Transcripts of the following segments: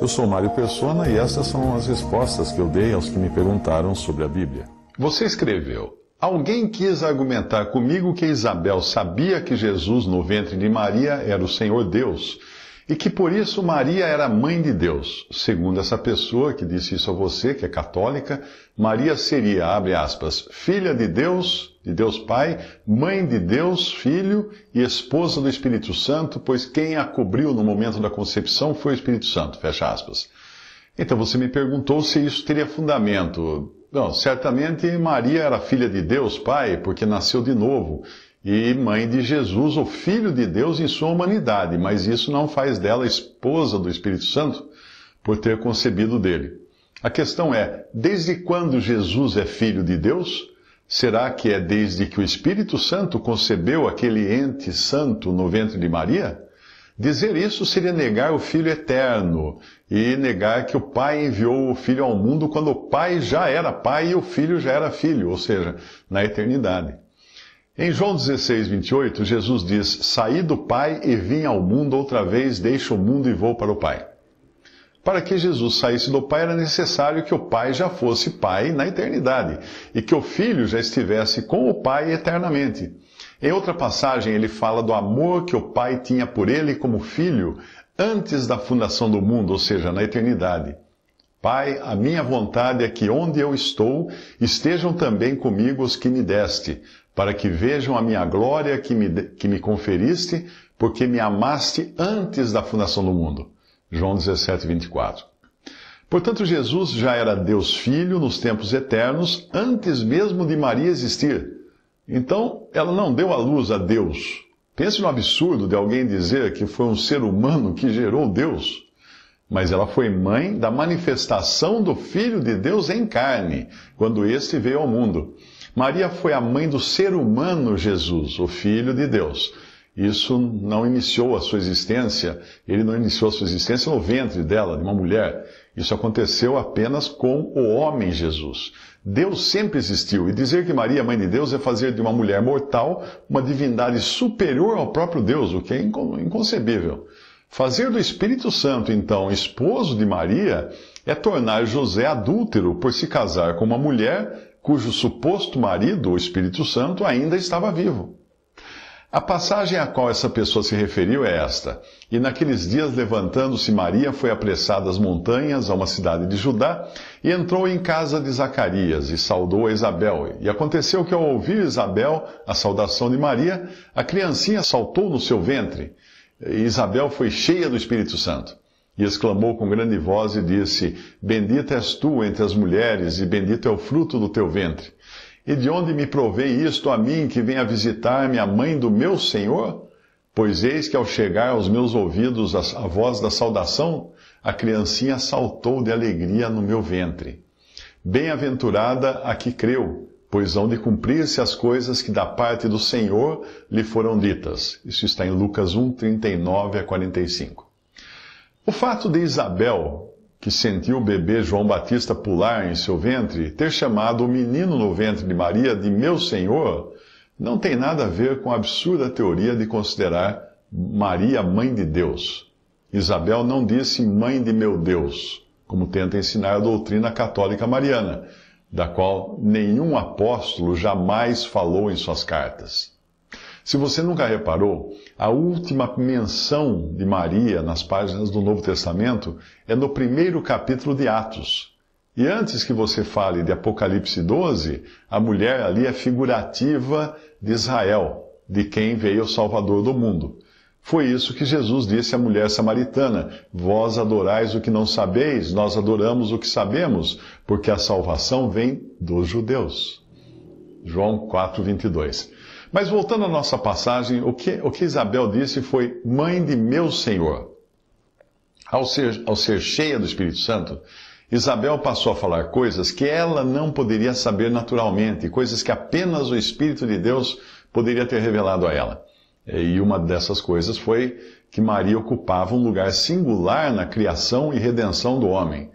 Eu sou Mário Persona e essas são as respostas que eu dei aos que me perguntaram sobre a Bíblia. Você escreveu: Alguém quis argumentar comigo que Isabel sabia que Jesus no ventre de Maria era o Senhor Deus e que por isso Maria era mãe de Deus. Segundo essa pessoa que disse isso a você, que é católica, Maria seria, abre aspas, filha de Deus de Deus Pai, mãe de Deus, filho e esposa do Espírito Santo, pois quem a cobriu no momento da concepção foi o Espírito Santo. Fecha aspas. Então você me perguntou se isso teria fundamento. Não, certamente Maria era filha de Deus Pai, porque nasceu de novo, e mãe de Jesus, o Filho de Deus em sua humanidade, mas isso não faz dela esposa do Espírito Santo por ter concebido dele. A questão é: desde quando Jesus é filho de Deus? Será que é desde que o Espírito Santo concebeu aquele ente santo no ventre de Maria? Dizer isso seria negar o Filho eterno e negar que o Pai enviou o Filho ao mundo quando o Pai já era Pai e o Filho já era Filho, ou seja, na eternidade. Em João 16, 28, Jesus diz: Saí do Pai e vim ao mundo outra vez, deixo o mundo e vou para o Pai. Para que Jesus saísse do Pai, era necessário que o Pai já fosse Pai na eternidade e que o Filho já estivesse com o Pai eternamente. Em outra passagem, ele fala do amor que o Pai tinha por ele como filho antes da fundação do mundo, ou seja, na eternidade. Pai, a minha vontade é que onde eu estou estejam também comigo os que me deste, para que vejam a minha glória que me, que me conferiste, porque me amaste antes da fundação do mundo. João 17, 24. Portanto, Jesus já era Deus Filho nos tempos eternos, antes mesmo de Maria existir. Então, ela não deu à luz a Deus. Pense no absurdo de alguém dizer que foi um ser humano que gerou Deus. Mas ela foi mãe da manifestação do Filho de Deus em carne, quando este veio ao mundo. Maria foi a mãe do ser humano Jesus, o Filho de Deus. Isso não iniciou a sua existência, ele não iniciou a sua existência no ventre dela, de uma mulher. Isso aconteceu apenas com o homem Jesus. Deus sempre existiu, e dizer que Maria, é mãe de Deus, é fazer de uma mulher mortal uma divindade superior ao próprio Deus, o que é inconcebível. Fazer do Espírito Santo, então, esposo de Maria, é tornar José adúltero por se casar com uma mulher cujo suposto marido, o Espírito Santo, ainda estava vivo. A passagem a qual essa pessoa se referiu é esta: E naqueles dias, levantando-se Maria, foi apressada às montanhas, a uma cidade de Judá, e entrou em casa de Zacarias, e saudou a Isabel. E aconteceu que, ao ouvir Isabel a saudação de Maria, a criancinha saltou no seu ventre. E Isabel foi cheia do Espírito Santo. E exclamou com grande voz e disse: Bendita és tu entre as mulheres, e bendito é o fruto do teu ventre. E de onde me provei isto a mim, que venha visitar-me a mãe do meu Senhor? Pois eis que ao chegar aos meus ouvidos a, voz da saudação, a criancinha saltou de alegria no meu ventre. Bem-aventurada a que creu, pois hão de cumprir-se as coisas que da parte do Senhor lhe foram ditas. Isso está em Lucas 1, 39 a 45. O fato de Isabel que sentiu o bebê João Batista pular em seu ventre, ter chamado o menino no ventre de Maria de meu Senhor, não tem nada a ver com a absurda teoria de considerar Maria mãe de Deus. Isabel não disse mãe de meu Deus, como tenta ensinar a doutrina católica mariana, da qual nenhum apóstolo jamais falou em suas cartas. Se você nunca reparou, a última menção de Maria nas páginas do Novo Testamento é no primeiro capítulo de Atos. E antes que você fale de Apocalipse 12, a mulher ali é figurativa de Israel, de quem veio o Salvador do mundo. Foi isso que Jesus disse à mulher samaritana: Vós adorais o que não sabeis, nós adoramos o que sabemos, porque a salvação vem dos judeus. João 4, 22. Mas voltando à nossa passagem, o que, o que Isabel disse foi: Mãe de meu Senhor. Ao ser, ao ser cheia do Espírito Santo, Isabel passou a falar coisas que ela não poderia saber naturalmente, coisas que apenas o Espírito de Deus poderia ter revelado a ela. E uma dessas coisas foi que Maria ocupava um lugar singular na criação e redenção do homem.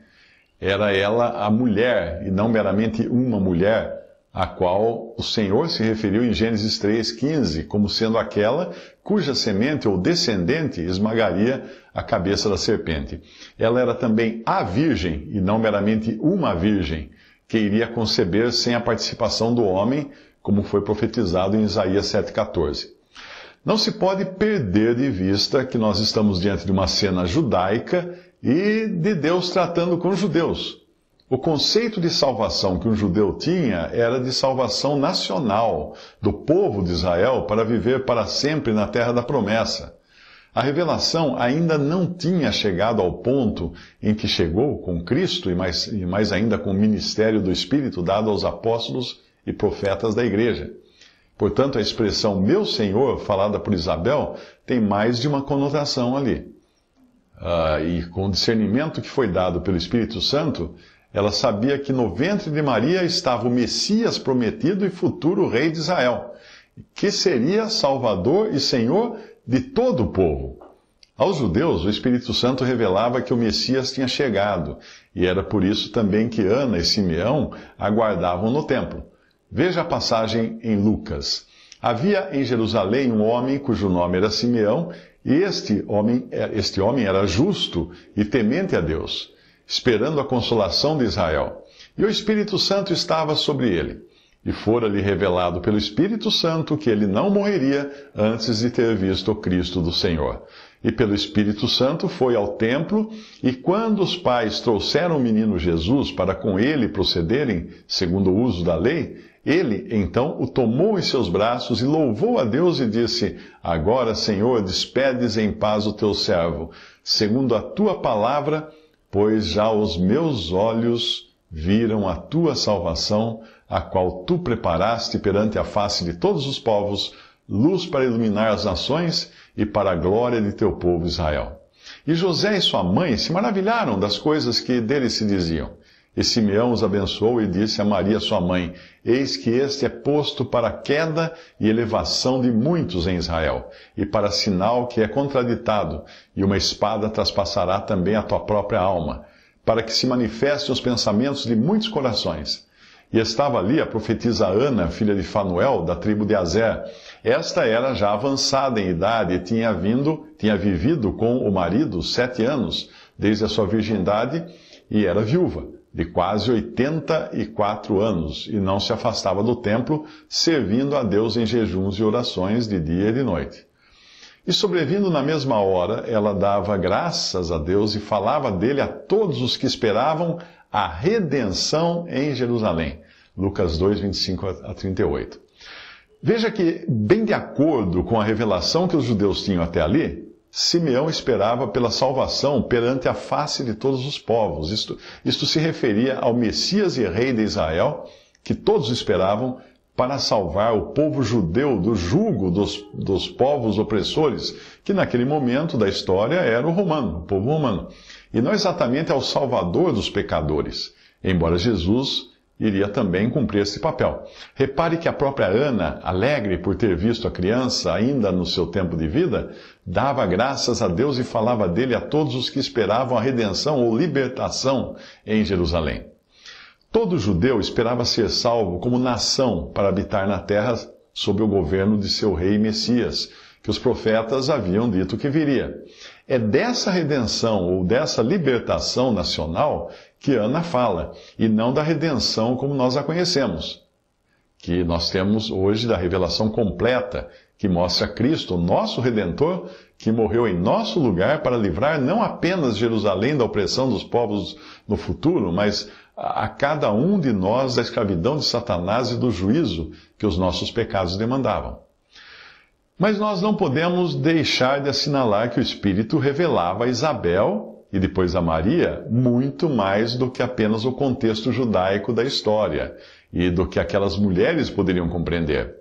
Era ela a mulher, e não meramente uma mulher, a qual o Senhor se referiu em Gênesis 3,15 como sendo aquela cuja semente ou descendente esmagaria a cabeça da serpente. Ela era também a virgem, e não meramente uma virgem, que iria conceber sem a participação do homem, como foi profetizado em Isaías 7,14. Não se pode perder de vista que nós estamos diante de uma cena judaica e de Deus tratando com judeus. O conceito de salvação que um judeu tinha era de salvação nacional do povo de Israel para viver para sempre na terra da promessa. A revelação ainda não tinha chegado ao ponto em que chegou com Cristo e mais, e mais ainda com o ministério do Espírito dado aos apóstolos e profetas da igreja. Portanto, a expressão meu Senhor, falada por Isabel, tem mais de uma conotação ali. Ah, e com o discernimento que foi dado pelo Espírito Santo, ela sabia que no ventre de Maria estava o Messias prometido e futuro rei de Israel, que seria Salvador e Senhor de todo o povo. Aos judeus, o Espírito Santo revelava que o Messias tinha chegado, e era por isso também que Ana e Simeão aguardavam no templo. Veja a passagem em Lucas. Havia em Jerusalém um homem cujo nome era Simeão, e este homem, eh, este homem era justo e temente a Deus esperando a consolação de Israel. E o Espírito Santo estava sobre ele. E fora-lhe revelado pelo Espírito Santo que ele não morreria antes de ter visto o Cristo do Senhor. E pelo Espírito Santo foi ao templo, e quando os pais trouxeram o menino Jesus para com ele procederem, segundo o uso da lei, ele então o tomou em seus braços e louvou a Deus e disse: Agora, Senhor, despedes em paz o teu servo. Segundo a tua palavra, pois já os meus olhos viram a tua salvação, a qual tu preparaste perante a face de todos os povos, luz para iluminar as nações e para a glória de teu povo Israel. E José e sua mãe se maravilharam das coisas que dele se diziam. E Simeão os abençoou e disse a Maria, sua mãe: Eis que este é posto para queda e elevação de muitos em Israel, e para sinal que é contraditado, e uma espada traspassará também a tua própria alma, para que se manifestem os pensamentos de muitos corações. E estava ali a profetisa Ana, filha de Fanuel, da tribo de Azé. Esta era já avançada em idade e tinha vindo, tinha vivido com o marido sete anos, desde a sua virgindade, e era viúva de quase 84 anos, e não se afastava do templo, servindo a Deus em jejuns e orações de dia e de noite. E sobrevindo na mesma hora, ela dava graças a Deus e falava dele a todos os que esperavam a redenção em Jerusalém. Lucas 2, 25 a 38. Veja que, bem de acordo com a revelação que os judeus tinham até ali, Simeão esperava pela salvação perante a face de todos os povos. Isto, isto se referia ao Messias e Rei de Israel, que todos esperavam para salvar o povo judeu do jugo dos, dos povos opressores, que naquele momento da história era o romano, o povo romano. E não exatamente ao salvador dos pecadores, embora Jesus iria também cumprir esse papel. Repare que a própria Ana, alegre por ter visto a criança ainda no seu tempo de vida, dava graças a Deus e falava dele a todos os que esperavam a redenção ou libertação em Jerusalém. Todo judeu esperava ser salvo como nação para habitar na terra sob o governo de seu rei Messias, que os profetas haviam dito que viria. É dessa redenção ou dessa libertação nacional que Ana fala, e não da redenção como nós a conhecemos, que nós temos hoje da revelação completa, que mostra Cristo, o nosso redentor, que morreu em nosso lugar para livrar não apenas Jerusalém da opressão dos povos no futuro, mas a cada um de nós da escravidão de Satanás e do juízo que os nossos pecados demandavam. Mas nós não podemos deixar de assinalar que o Espírito revelava a Isabel e depois a Maria muito mais do que apenas o contexto judaico da história e do que aquelas mulheres poderiam compreender.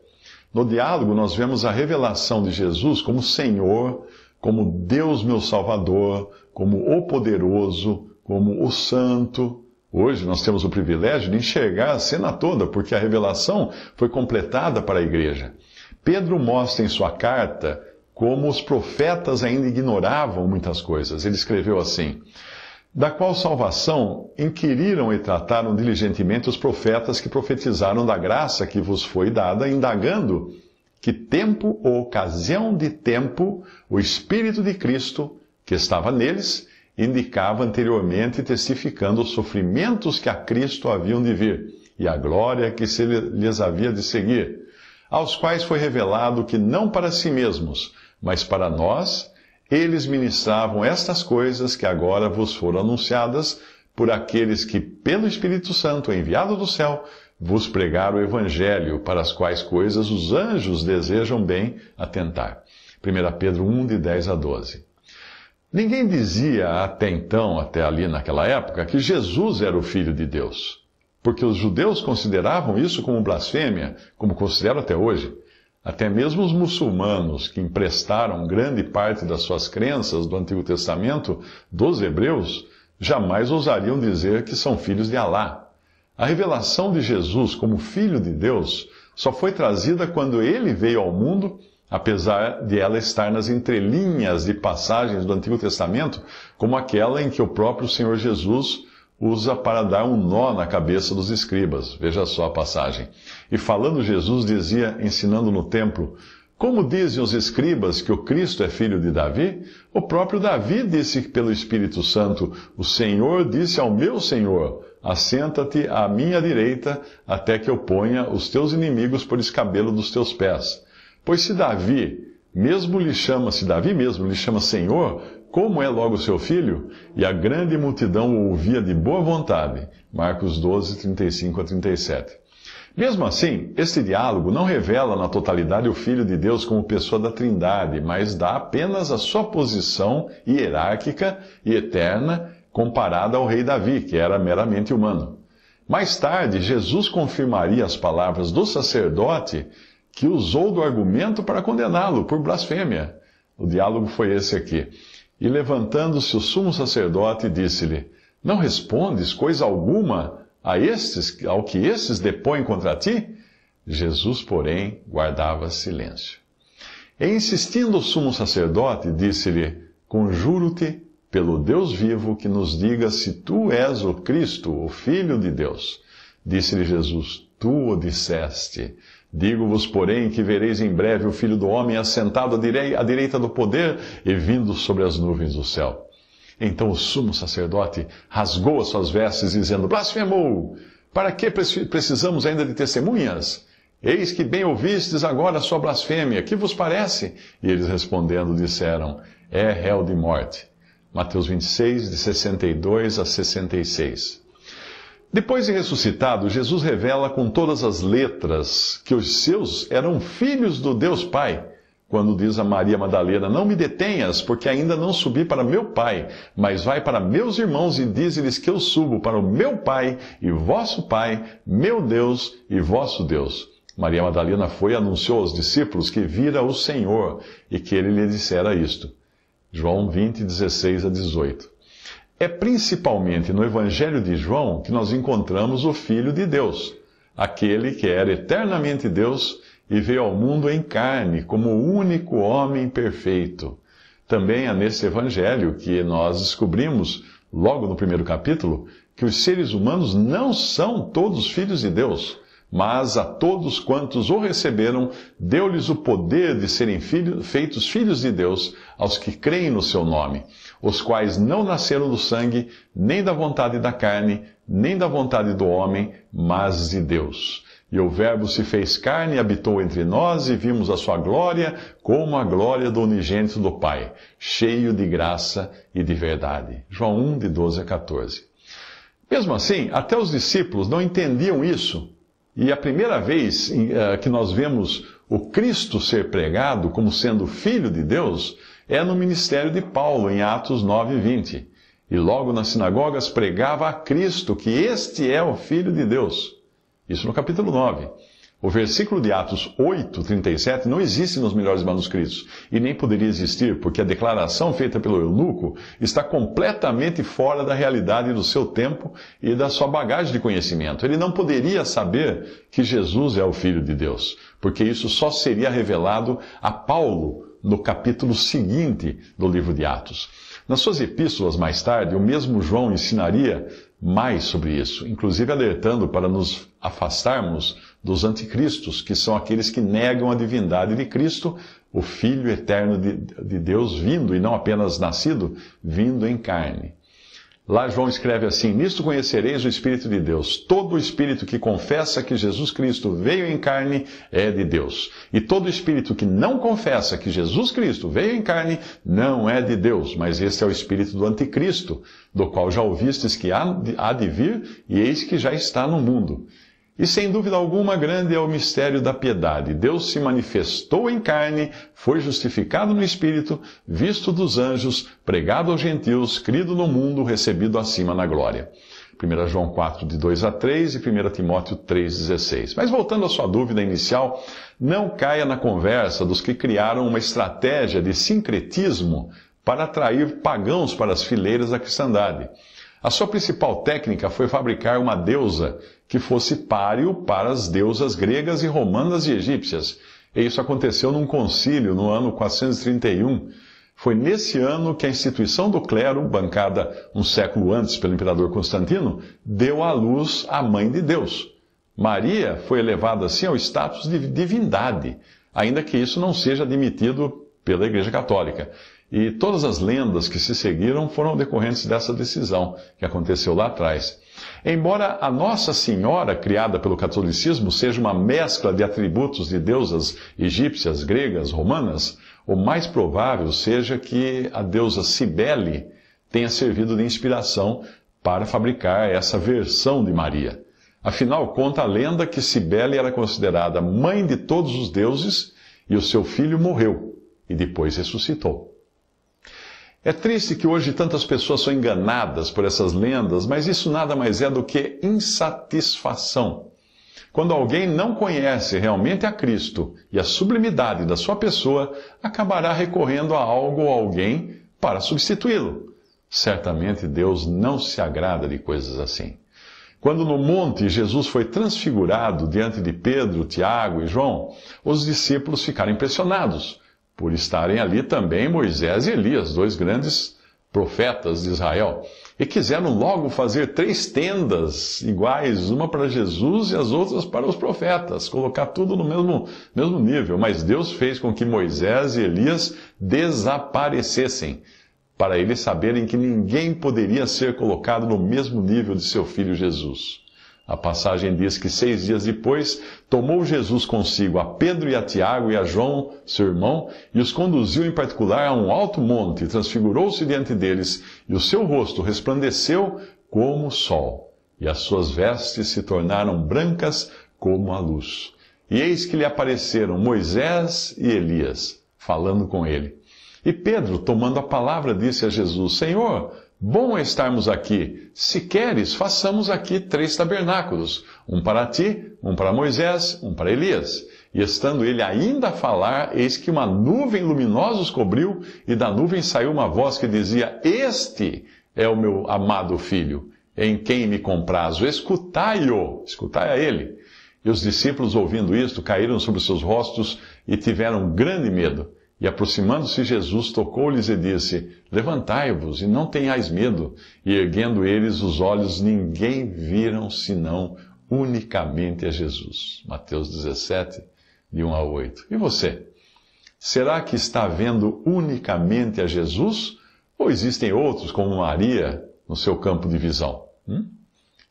No diálogo, nós vemos a revelação de Jesus como Senhor, como Deus meu Salvador, como o Poderoso, como o Santo. Hoje nós temos o privilégio de enxergar a cena toda, porque a revelação foi completada para a igreja. Pedro mostra em sua carta como os profetas ainda ignoravam muitas coisas. Ele escreveu assim: Da qual salvação inquiriram e trataram diligentemente os profetas que profetizaram da graça que vos foi dada, indagando que tempo ou ocasião de tempo o Espírito de Cristo, que estava neles, indicava anteriormente, testificando os sofrimentos que a Cristo haviam de vir e a glória que se lhes havia de seguir aos quais foi revelado que não para si mesmos, mas para nós, eles ministravam estas coisas que agora vos foram anunciadas por aqueles que, pelo Espírito Santo enviado do céu, vos pregaram o Evangelho, para as quais coisas os anjos desejam bem atentar. 1 Pedro 1, de 10 a 12. Ninguém dizia até então, até ali naquela época, que Jesus era o Filho de Deus porque os judeus consideravam isso como blasfêmia, como consideram até hoje. Até mesmo os muçulmanos, que emprestaram grande parte das suas crenças do Antigo Testamento dos hebreus, jamais ousariam dizer que são filhos de Alá. A revelação de Jesus como Filho de Deus só foi trazida quando ele veio ao mundo, apesar de ela estar nas entrelinhas de passagens do Antigo Testamento, como aquela em que o próprio Senhor Jesus usa para dar um nó na cabeça dos escribas. Veja só a passagem. E falando Jesus dizia, ensinando no templo, como dizem os escribas que o Cristo é filho de Davi? O próprio Davi disse pelo Espírito Santo: O Senhor disse ao meu Senhor: Assenta-te à minha direita, até que eu ponha os teus inimigos por escabelo dos teus pés. Pois se Davi, mesmo lhe chama-se Davi mesmo, lhe chama Senhor, como é logo seu filho? E a grande multidão o ouvia de boa vontade. Marcos 12, 35 a 37. Mesmo assim, este diálogo não revela na totalidade o Filho de Deus como pessoa da Trindade, mas dá apenas a sua posição hierárquica e eterna comparada ao rei Davi, que era meramente humano. Mais tarde, Jesus confirmaria as palavras do sacerdote que usou do argumento para condená-lo por blasfêmia. O diálogo foi esse aqui. E levantando-se o sumo sacerdote, disse-lhe: Não respondes coisa alguma a estes, ao que estes depõem contra ti? Jesus, porém, guardava silêncio. E insistindo o sumo sacerdote, disse-lhe: Conjuro-te pelo Deus vivo que nos diga se tu és o Cristo, o Filho de Deus. Disse-lhe Jesus: Tu o disseste. Digo-vos, porém, que vereis em breve o Filho do Homem assentado à direita do poder e vindo sobre as nuvens do céu. Então o sumo sacerdote rasgou as suas vestes, dizendo: Blasfemou! Para que precisamos ainda de testemunhas? Eis que bem ouvistes agora a sua blasfêmia. Que vos parece? E eles respondendo disseram: É réu de morte. Mateus 26, de 62 a 66. Depois de ressuscitado, Jesus revela com todas as letras que os seus eram filhos do Deus Pai, quando diz a Maria Madalena: Não me detenhas, porque ainda não subi para meu Pai, mas vai para meus irmãos e dize-lhes que eu subo para o meu Pai e vosso Pai, meu Deus e vosso Deus. Maria Madalena foi e anunciou aos discípulos que vira o Senhor e que ele lhe dissera isto. João 20, 16 a 18. É principalmente no Evangelho de João que nós encontramos o Filho de Deus, aquele que era eternamente Deus e veio ao mundo em carne como o único homem perfeito. Também é nesse Evangelho que nós descobrimos, logo no primeiro capítulo, que os seres humanos não são todos filhos de Deus, mas a todos quantos o receberam, deu-lhes o poder de serem filho, feitos filhos de Deus aos que creem no seu nome os quais não nasceram do sangue, nem da vontade da carne, nem da vontade do homem, mas de Deus. E o Verbo se fez carne e habitou entre nós, e vimos a sua glória como a glória do unigênito do Pai, cheio de graça e de verdade. João 1, de 12 a 14. Mesmo assim, até os discípulos não entendiam isso. E a primeira vez eh, que nós vemos o Cristo ser pregado como sendo Filho de Deus é no ministério de Paulo, em Atos 9, 20. E logo nas sinagogas pregava a Cristo que este é o Filho de Deus. Isso no capítulo 9. O versículo de Atos 8, 37 não existe nos melhores manuscritos e nem poderia existir, porque a declaração feita pelo Eunuco está completamente fora da realidade do seu tempo e da sua bagagem de conhecimento. Ele não poderia saber que Jesus é o Filho de Deus, porque isso só seria revelado a Paulo no capítulo seguinte do livro de Atos. Nas suas epístolas, mais tarde, o mesmo João ensinaria mais sobre isso, inclusive alertando para nos afastarmos dos anticristos, que são aqueles que negam a divindade de Cristo, o Filho eterno de, de Deus vindo, e não apenas nascido, vindo em carne. Lá João escreve assim: Nisto conhecereis o Espírito de Deus. Todo espírito que confessa que Jesus Cristo veio em carne é de Deus. E todo espírito que não confessa que Jesus Cristo veio em carne não é de Deus. Mas este é o espírito do Anticristo, do qual já ouvistes que há de vir, e eis que já está no mundo. E sem dúvida alguma, grande é o mistério da piedade. Deus se manifestou em carne, foi justificado no Espírito, visto dos anjos, pregado aos gentios, crido no mundo, recebido acima na glória. 1 João 4, de 2 a 3 e 1 Timóteo 3,16. Mas voltando à sua dúvida inicial, não caia na conversa dos que criaram uma estratégia de sincretismo para atrair pagãos para as fileiras da cristandade. A sua principal técnica foi fabricar uma deusa que fosse páreo para as deusas gregas e romanas e egípcias. E isso aconteceu num concílio no ano 431. Foi nesse ano que a instituição do clero, bancada um século antes pelo imperador Constantino, deu à luz a mãe de Deus. Maria foi elevada assim ao status de divindade, ainda que isso não seja admitido pela Igreja Católica. E todas as lendas que se seguiram foram decorrentes dessa decisão que aconteceu lá atrás. Embora a Nossa Senhora, criada pelo catolicismo, seja uma mescla de atributos de deusas egípcias, gregas, romanas, o mais provável seja que a deusa Cibele tenha servido de inspiração para fabricar essa versão de Maria. Afinal, conta a lenda que Cibele era considerada mãe de todos os deuses e o seu filho morreu e depois ressuscitou. É triste que hoje tantas pessoas são enganadas por essas lendas, mas isso nada mais é do que insatisfação. Quando alguém não conhece realmente a Cristo e a sublimidade da sua pessoa, acabará recorrendo a algo ou alguém para substituí-lo. Certamente Deus não se agrada de coisas assim. Quando no monte Jesus foi transfigurado diante de Pedro, Tiago e João, os discípulos ficaram impressionados por estarem ali também Moisés e Elias, dois grandes profetas de Israel, e quiseram logo fazer três tendas iguais, uma para Jesus e as outras para os profetas, colocar tudo no mesmo, mesmo nível. Mas Deus fez com que Moisés e Elias desaparecessem, para eles saberem que ninguém poderia ser colocado no mesmo nível de seu filho Jesus. A passagem diz que seis dias depois tomou Jesus consigo a Pedro e a Tiago e a João, seu irmão, e os conduziu em particular a um alto monte, transfigurou-se diante deles, e o seu rosto resplandeceu como o sol, e as suas vestes se tornaram brancas como a luz. E eis que lhe apareceram Moisés e Elias, falando com ele. E Pedro, tomando a palavra, disse a Jesus: Senhor, Bom estarmos aqui. Se queres, façamos aqui três tabernáculos: um para ti, um para Moisés, um para Elias. E estando ele ainda a falar, eis que uma nuvem luminosa os cobriu, e da nuvem saiu uma voz que dizia: Este é o meu amado filho, em quem me comprazo. Escutai-o, escutai a ele. E os discípulos, ouvindo isto, caíram sobre seus rostos e tiveram grande medo. E aproximando-se Jesus, tocou-lhes e disse: Levantai-vos e não tenhais medo. E erguendo eles os olhos, ninguém viram senão unicamente a Jesus. Mateus 17, de 1 a 8. E você? Será que está vendo unicamente a Jesus? Ou existem outros, como Maria, no seu campo de visão? Hum?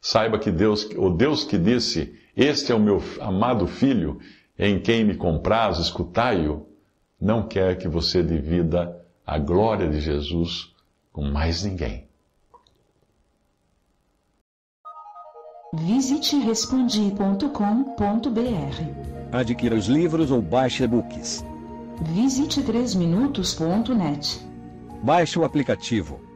Saiba que Deus, o Deus que disse: Este é o meu amado filho, em quem me compraz, escutai-o não quer que você divida a glória de Jesus com mais ninguém. Visite respondi.com.br. Adquira os livros ou baixe e-books. Visite 3minutos.net. Baixe o aplicativo